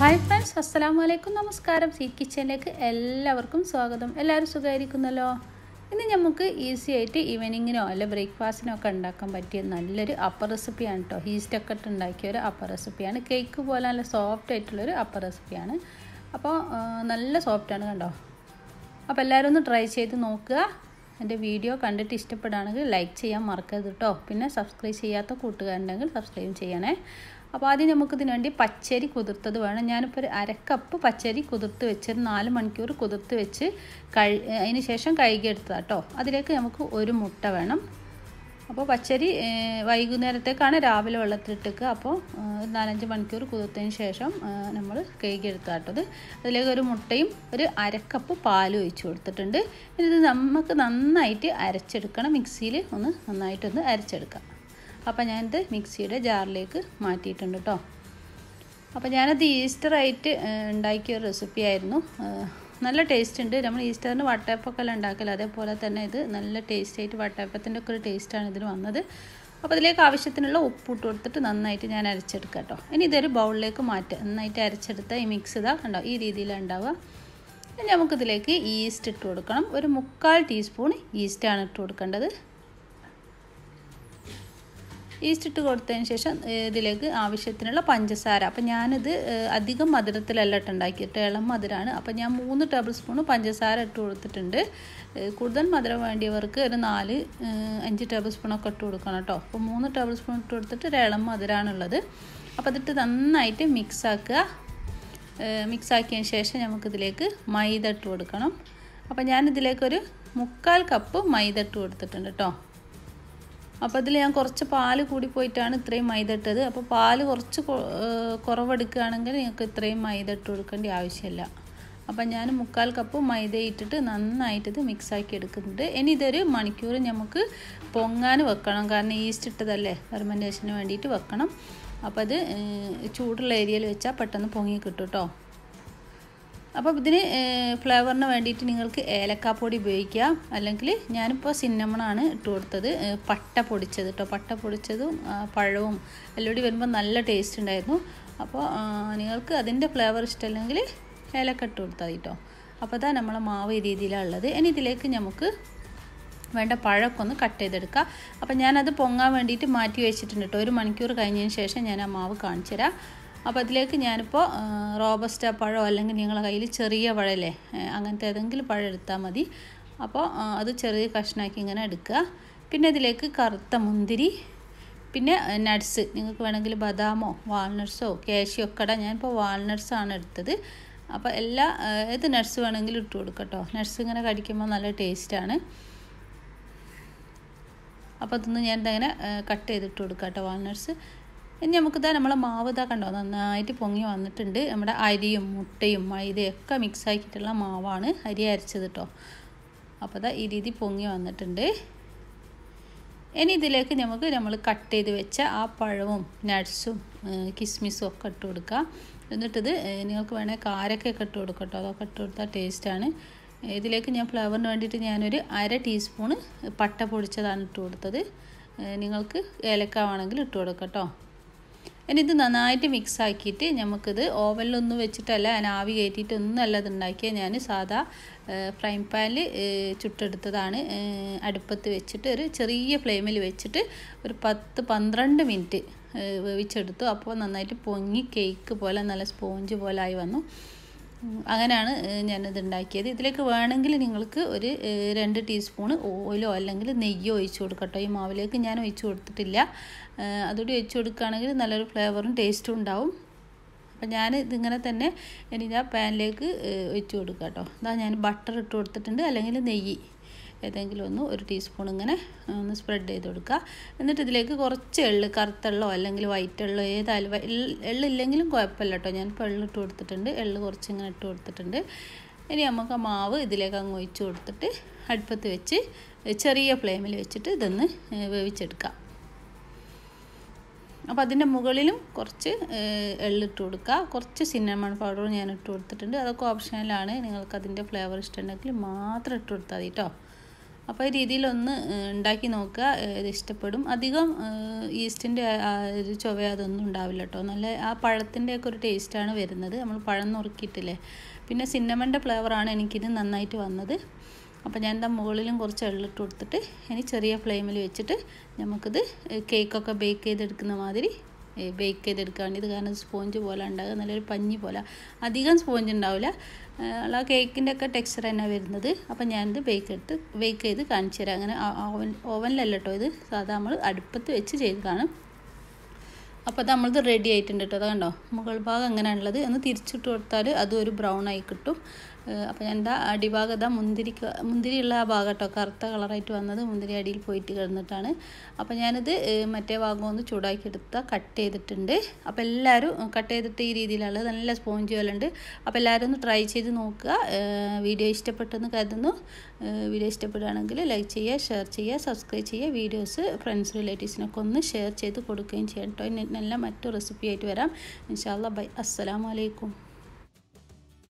hi friends അസ്സലാമു അലൈക്കും നമസ്കാരം സീ കിച്ചനിലേക്ക് എല്ലാവർക്കും സ്വാഗതം എല്ലാവരും സുഖമായിരിക്കുന്നല്ലോ ഇന്ന് നമുക്ക് ഈസി ആയിട്ട് ഈവനിങ്ങിനോ അല്ല ബ്രേക്ക്ഫാസ്റ്റിനോ ഒക്കെ ഉണ്ടാക്കാൻ പറ്റിയ നല്ലൊരു അപ്പ റെസിപ്പിയാണ് കേട്ടോ ഹീസ്റ്റൊക്കെ ഇട്ട് ഉണ്ടാക്കിയ ഒരു അപ്പ റെസിപ്പിയാണ് കേക്ക് പോലെ നല്ല സോഫ്റ്റ് ആയിട്ടുള്ളൊരു അപ്പ റെസിപ്പിയാണ് അപ്പോൾ നല്ല സോഫ്റ്റാണ് കണ്ടോ അപ്പോൾ എല്ലാവരും ഒന്ന് ട്രൈ ചെയ്ത് നോക്കുക എൻ്റെ വീഡിയോ കണ്ടിട്ട് ഇഷ്ടപ്പെടുകയാണെങ്കിൽ ലൈക്ക് ചെയ്യാൻ മറക്കരുത് കേട്ടോ പിന്നെ സബ്സ്ക്രൈബ് ചെയ്യാത്ത കൂട്ടുകാരുണ്ടെങ്കിൽ സബ്സ്ക്രൈബ് ചെയ്യണേ അപ്പോൾ ആദ്യം നമുക്കിതിന് വേണ്ടി പച്ചരി കുതിർത്തത് വേണം ഞാനിപ്പോൾ ഒരു അരക്കപ്പ് പച്ചരി കുതിർത്ത് വെച്ച് ഒരു നാല് മണിക്കൂർ കുതിർത്ത് വെച്ച് കഴി അതിന് ശേഷം കഴുകിയെടുത്തതാണ് കേട്ടോ അതിലേക്ക് നമുക്ക് ഒരു മുട്ട വേണം അപ്പോൾ പച്ചരി വൈകുന്നേരത്തേക്കാണ് രാവിലെ വെള്ളത്തിലിട്ടേക്ക് അപ്പോൾ ഒരു നാലഞ്ച് മണിക്കൂർ കുതിർത്തതിന് ശേഷം നമ്മൾ കേട്ടത് അതിലേക്ക് ഒരു മുട്ടയും ഒരു അരക്കപ്പ് പാലും ഒഴിച്ചു കൊടുത്തിട്ടുണ്ട് ഇത് നമുക്ക് നന്നായിട്ട് അരച്ചെടുക്കണം മിക്സിയിൽ ഒന്ന് നന്നായിട്ടൊന്ന് അരച്ചെടുക്കാം അപ്പോൾ ഞാനിത് മിക്സിയുടെ ജാറിലേക്ക് മാറ്റിയിട്ടുണ്ട് കേട്ടോ അപ്പോൾ ഞാനത് ഈസ്റ്ററായിട്ട് ഉണ്ടാക്കിയ ഒരു റെസിപ്പി ആയിരുന്നു നല്ല ടേസ്റ്റ് ഉണ്ട് നമ്മൾ ഈസ്റ്ററിന് വട്ടയപ്പൊക്കെ എല്ലാം ഉണ്ടാക്കല് അതേപോലെ തന്നെ ഇത് നല്ല ടേസ്റ്റ് ആയിട്ട് വട്ടയപ്പത്തിൻ്റെ ഒക്കെ ഒരു ടേസ്റ്റാണ് ഇതിന് വന്നത് അപ്പോൾ അതിലേക്ക് ആവശ്യത്തിനുള്ള ഉപ്പ് ഇട്ട് കൊടുത്തിട്ട് നന്നായിട്ട് ഞാൻ അരച്ചെടുക്കാം കേട്ടോ ഇനി ഇതൊരു ബൗളിലേക്ക് മാറ്റുക നന്നായിട്ട് അരച്ചെടുത്ത ഈ മിക്സ് ഇതാ കണ്ടോ ഈ രീതിയിലാണ് ഉണ്ടാവുക ഇനി നമുക്കിതിലേക്ക് ഈസ്റ്റ് ഇട്ട് കൊടുക്കണം ഒരു മുക്കാൽ ടീസ്പൂൺ ഈസ്റ്റാണ് ഇട്ട് കൊടുക്കേണ്ടത് ഈസ്റ്റ് ഇട്ട് കൊടുത്തതിന് ശേഷം ഇതിലേക്ക് ആവശ്യത്തിനുള്ള പഞ്ചസാര അപ്പം ഞാനിത് അധികം മധുരത്തിലല്ല ഉണ്ടാക്കിയിട്ട് ഇളം മധുരമാണ് അപ്പം ഞാൻ മൂന്ന് ടേബിൾ സ്പൂൺ പഞ്ചസാര ഇട്ട് കൊടുത്തിട്ടുണ്ട് കൂടുതൽ മധുരം വേണ്ടിയവർക്ക് ഒരു നാല് അഞ്ച് ടേബിൾ സ്പൂണൊക്കെ ഇട്ട് കൊടുക്കണം കേട്ടോ അപ്പോൾ മൂന്ന് ടേബിൾ സ്പൂൺ ഇട്ട് കൊടുത്തിട്ട് ഒരു ഇളം മധുരമാണുള്ളത് അപ്പോൾ അതിട്ട് നന്നായിട്ട് മിക്സ് ആക്കുക മിക്സ് ആക്കിയതിന് ശേഷം നമുക്കിതിലേക്ക് മൈദ ഇട്ട് കൊടുക്കണം അപ്പോൾ ഞാനിതിലേക്കൊരു മുക്കാൽ കപ്പ് മൈദ ഇട്ട് കൊടുത്തിട്ടുണ്ട് കേട്ടോ അപ്പോൾ അതിൽ ഞാൻ കുറച്ച് പാൽ കൂടി പോയിട്ടാണ് ഇത്രയും മൈദ ഇട്ടത് അപ്പോൾ പാൽ കുറച്ച് കുറവെടുക്കുകയാണെങ്കിൽ നിങ്ങൾക്ക് ഇത്രയും മൈദ ഇട്ട് കൊടുക്കേണ്ട ആവശ്യമില്ല അപ്പം ഞാൻ മുക്കാൽ കപ്പ് മൈദ ഇട്ടിട്ട് നന്നായിട്ട് ഇത് മിക്സാക്കി എടുക്കുന്നുണ്ട് ഇനി ഇതൊരു മണിക്കൂർ നമുക്ക് പൊങ്ങാൻ വെക്കണം കാരണം ഈസ്റ്റ് ഇട്ടതല്ലേ ഫെർമെൻറ്റേഷന് വേണ്ടിയിട്ട് വെക്കണം അപ്പോൾ അത് ചൂടുള്ള ഏരിയയിൽ വെച്ചാൽ പെട്ടെന്ന് പൊങ്ങി കിട്ടും കേട്ടോ അപ്പോൾ ഇതിന് ഫ്ലേവറിന് വേണ്ടിയിട്ട് നിങ്ങൾക്ക് ഏലക്കാപ്പൊടി ഉപയോഗിക്കാം അല്ലെങ്കിൽ ഞാനിപ്പോൾ സിന്നമണാണ് ഇട്ട് കൊടുത്തത് പട്ട പൊടിച്ചത് കേട്ടോ പട്ട പൊടിച്ചതും പഴവും എല്ലാം കൂടി വരുമ്പോൾ നല്ല ടേസ്റ്റ് ഉണ്ടായിരുന്നു അപ്പോൾ നിങ്ങൾക്ക് അതിൻ്റെ ഫ്ലേവർ ഇഷ്ടമല്ലെങ്കിൽ ഏലക്ക ഇട്ട് കൊടുത്താൽ കേട്ടോ അപ്പോൾ അതാണ് നമ്മളെ മാവ് ഈ രീതിയിലാണ് ഉള്ളത് ഇനി ഇതിലേക്ക് നമുക്ക് വേണ്ട പഴമൊക്കെ ഒന്ന് കട്ട് ചെയ്തെടുക്കുക അപ്പോൾ ഞാനത് പൊങ്ങാൻ വേണ്ടിയിട്ട് മാറ്റി വെച്ചിട്ടുണ്ട് കേട്ടോ ഒരു മണിക്കൂർ കഴിഞ്ഞതിന് ശേഷം ഞാൻ ആ മാവ് കാണിച്ചു തരാം അപ്പോൾ അതിലേക്ക് ഞാനിപ്പോൾ റോബസ്റ്റ പഴമോ അല്ലെങ്കിൽ നിങ്ങളുടെ കയ്യിൽ ചെറിയ പഴമല്ലേ അങ്ങനത്തെ ഏതെങ്കിലും പഴം എടുത്താൽ മതി അപ്പോൾ അത് ചെറിയ കഷ്ണാക്കി ഇങ്ങനെ എടുക്കുക പിന്നെ ഇതിലേക്ക് കറുത്ത മുന്തിരി പിന്നെ നട്ട്സ് നിങ്ങൾക്ക് വേണമെങ്കിൽ ബദാമോ വാൾനട്ട്സോ കാഷ്യോ ഒക്കെ ഇടാം ഞാനിപ്പോൾ വാൾനട്ട്സാണ് എടുത്തത് അപ്പോൾ എല്ലാ ഏത് നട്ട്സ് വേണമെങ്കിലും ഇട്ട് കൊടുക്കട്ടോ നട്ട്സ് ഇങ്ങനെ കടിക്കുമ്പോൾ നല്ല ടേസ്റ്റാണ് അപ്പോൾ അതൊന്ന് ഞാൻ ഇതങ്ങനെ കട്ട് ചെയ്തിട്ട് കൊടുക്കാം കേട്ടോ വാൾനട്ട്സ് ഇനി നമുക്കിതാ നമ്മളെ മാവ് ഇതാ കണ്ടോ നന്നായിട്ട് പൊങ്ങി വന്നിട്ടുണ്ട് നമ്മുടെ അരിയും മുട്ടയും മൈദയും ഒക്കെ മിക്സ് ആക്കിയിട്ടുള്ള മാവാണ് അരി അരച്ചത് കേട്ടോ അപ്പോൾ ഇതാ ഈ രീതി പൊങ്ങി വന്നിട്ടുണ്ട് ഇനി ഇതിലേക്ക് നമുക്ക് നമ്മൾ കട്ട് ചെയ്ത് വെച്ച ആ പഴവും നട്ട്സും കിസ്മിസും ഒക്കെ ഇട്ട് കൊടുക്കുക എന്നിട്ടിത് നിങ്ങൾക്ക് വേണേൽ കാരൊക്കെ ഒക്കെ ഇട്ട് കൊടുക്കാം കേട്ടോ അതൊക്കെ ഇട്ട് കൊടുത്താൽ ടേസ്റ്റാണ് ഇതിലേക്ക് ഞാൻ ഫ്ലേവറിന് വേണ്ടിയിട്ട് ഞാനൊരു അര ടീസ്പൂണ് പട്ട പൊടിച്ചതാണ് ഇട്ട് കൊടുത്തത് നിങ്ങൾക്ക് ഏലക്കാവാണെങ്കിൽ ഇട്ട് കൊടുക്കാം കേട്ടോ ഇനി ഇത് നന്നായിട്ട് മിക്സ് ആക്കിയിട്ട് നമുക്കിത് ഓവനിലൊന്നും വെച്ചിട്ടല്ല ഞാൻ ആവി കയറ്റിയിട്ട് ഒന്നുമല്ല ഇത് ഞാൻ സാധാ ഫ്രൈ പാനിൽ ചുട്ടെടുത്തതാണ് അടുപ്പത്ത് വെച്ചിട്ട് ഒരു ചെറിയ ഫ്ലെയിമിൽ വെച്ചിട്ട് ഒരു പത്ത് പന്ത്രണ്ട് മിനിറ്റ് വേവിച്ചെടുത്തു അപ്പോൾ നന്നായിട്ട് പൊങ്ങി കേക്ക് പോലെ നല്ല സ്പോഞ്ച് പോലെ ആയി വന്നു അങ്ങനെയാണ് ഞാനിത് ഉണ്ടാക്കിയത് ഇതിലേക്ക് വേണമെങ്കിൽ നിങ്ങൾക്ക് ഒരു രണ്ട് ടീസ്പൂണ് ഓയിലോ അല്ലെങ്കിൽ നെയ്യോ ഒഴിച്ചു കൊടുക്കട്ടോ ഈ മാവിലേക്ക് ഞാൻ ഒഴിച്ചു കൊടുത്തിട്ടില്ല അതുകൂടി ഒഴിച്ചു കൊടുക്കുകയാണെങ്കിൽ നല്ലൊരു ഫ്ലേവറും ടേസ്റ്റും ഉണ്ടാവും അപ്പം ഞാൻ ഇതിങ്ങനെ തന്നെ എനിക്ക് ആ പാനിലേക്ക് ഒഴിച്ചു കൊടുക്കാം കേട്ടോ അതാ ഞാൻ ബട്ടർ ഇട്ട് കൊടുത്തിട്ടുണ്ട് അല്ലെങ്കിൽ നെയ്യ് ഏതെങ്കിലും ഒന്ന് ഒരു ടീസ്പൂൺ ഇങ്ങനെ ഒന്ന് സ്പ്രെഡ് ചെയ്ത് കൊടുക്കുക എന്നിട്ട് ഇതിലേക്ക് കുറച്ച് എള്ള് കറുത്തെള്ളോ അല്ലെങ്കിൽ വൈറ്റ് എള്ളോ ഏതായാലും എള്ളില്ലെങ്കിലും കുഴപ്പമില്ല കേട്ടോ ഞാനിപ്പോൾ എള്ളിട്ട് കൊടുത്തിട്ടുണ്ട് എള്ള് കുറച്ച് ഇങ്ങനെ ഇട്ട് കൊടുത്തിട്ടുണ്ട് ഇനി നമുക്ക് ആ മാവ് ഇതിലേക്ക് അങ്ങ് ഒഴിച്ച് കൊടുത്തിട്ട് അടുപ്പത്ത് വെച്ച് ചെറിയ ഫ്ലെയിമിൽ വെച്ചിട്ട് ഇതൊന്ന് വേവിച്ചെടുക്കാം അപ്പോൾ അതിൻ്റെ മുകളിലും കുറച്ച് എള്ളിട്ട് കൊടുക്കുക കുറച്ച് സിന്നമൺ പൗഡറും ഞാൻ ഇട്ട് കൊടുത്തിട്ടുണ്ട് അതൊക്കെ ഓപ്ഷനലാണ് നിങ്ങൾക്ക് അതിൻ്റെ ഫ്ലേവർ ഇഷ്ടമുണ്ടെങ്കിൽ മാത്രം ഇട്ട് കൊടുത്താൽ മതി കേട്ടോ അപ്പോൾ ഈ രീതിയിലൊന്ന് ഉണ്ടാക്കി നോക്കുക ഇത് ഇഷ്ടപ്പെടും അധികം ഈസ്റ്റിൻ്റെ ഒരു ചുവ അതൊന്നും ഉണ്ടാവില്ല കേട്ടോ നല്ല ആ ഒക്കെ ഒരു ടേസ്റ്റാണ് വരുന്നത് നമ്മൾ പഴം നുറുക്കിയിട്ടില്ലേ പിന്നെ സിന്നമൻ്റെ ഫ്ലേവറാണ് എനിക്കിത് നന്നായിട്ട് വന്നത് അപ്പോൾ ഞാൻ എന്താ മുകളിലും കുറച്ച് എള്ളിട്ട് കൊടുത്തിട്ട് ഇനി ചെറിയ ഫ്ലെയിമിൽ വെച്ചിട്ട് നമുക്കിത് കേക്കൊക്കെ ബേക്ക് ചെയ്തെടുക്കുന്ന മാതിരി ബേക്ക് ചെയ്തെടുക്കുകയാണ് ഇത് കാരണം സ്പോഞ്ച് പോലെ ഉണ്ടാകുക നല്ലൊരു പഞ്ഞി പോലെ അധികം സ്പോഞ്ച് ഉണ്ടാവില്ല ആ കേക്കിൻ്റെ ഒക്കെ ടെക്സ്ചർ തന്നെ വരുന്നത് അപ്പം ഞാനിത് ബേക്ക് എടുത്ത് ബേക്ക് ചെയ്ത് കാണിച്ചു തരാം അങ്ങനെ ഓവൻ ഓവനിലല്ല കേട്ടോ ഇത് സാധാ നമ്മൾ അടുപ്പത്ത് വെച്ച് ചെയ്ത് കാണും അപ്പോൾ അത് നമ്മളത് റെഡി ആയിട്ടുണ്ട് കേട്ടോ അത് കണ്ടോ മുകൾ ഭാഗം എങ്ങനെയാണുള്ളത് ഒന്ന് തിരിച്ചിട്ട് കൊടുത്താൽ അതും ഒരു ബ്രൗൺ ആയി കിട്ടും അപ്പോൾ ഞാൻ എന്താ അടിഭാഗത മുന്തിരിക്ക് മുന്തിരിയുള്ള ആ ഭാഗട്ടോ കറുത്ത കളറായിട്ട് വന്നത് മുന്തിരി അടിയിൽ പോയിട്ട് കിടന്നിട്ടാണ് അപ്പോൾ ഞാനിത് മറ്റേ ഭാഗം ഒന്ന് ചൂടാക്കി എടുത്ത കട്ട് ചെയ്തിട്ടുണ്ട് അപ്പോൾ എല്ലാവരും കട്ട് ചെയ്തിട്ട് ഈ രീതിയിലുള്ള നല്ല സ്പോഞ്ച് പോലെ ഉണ്ട് അപ്പോൾ എല്ലാവരും ഒന്ന് ട്രൈ ചെയ്ത് നോക്കുക വീഡിയോ ഇഷ്ടപ്പെട്ടെന്ന് കരുതുന്നു വീഡിയോ ഇഷ്ടപ്പെടുകയാണെങ്കിൽ ലൈക്ക് ചെയ്യുക ഷെയർ ചെയ്യുക സബ്സ്ക്രൈബ് ചെയ്യുക വീഡിയോസ് ഫ്രണ്ട്സ് റിലേറ്റീവ്സിനൊക്കെ ഒന്ന് ഷെയർ ചെയ്ത് കൊടുക്കുകയും ചെയ്യണം കേട്ടോ ഇന്നെല്ലാം മറ്റു റെസിപ്പിയായിട്ട് വരാം ഇൻഷാല്ല ബൈ അസ്സലാമലൈക്കും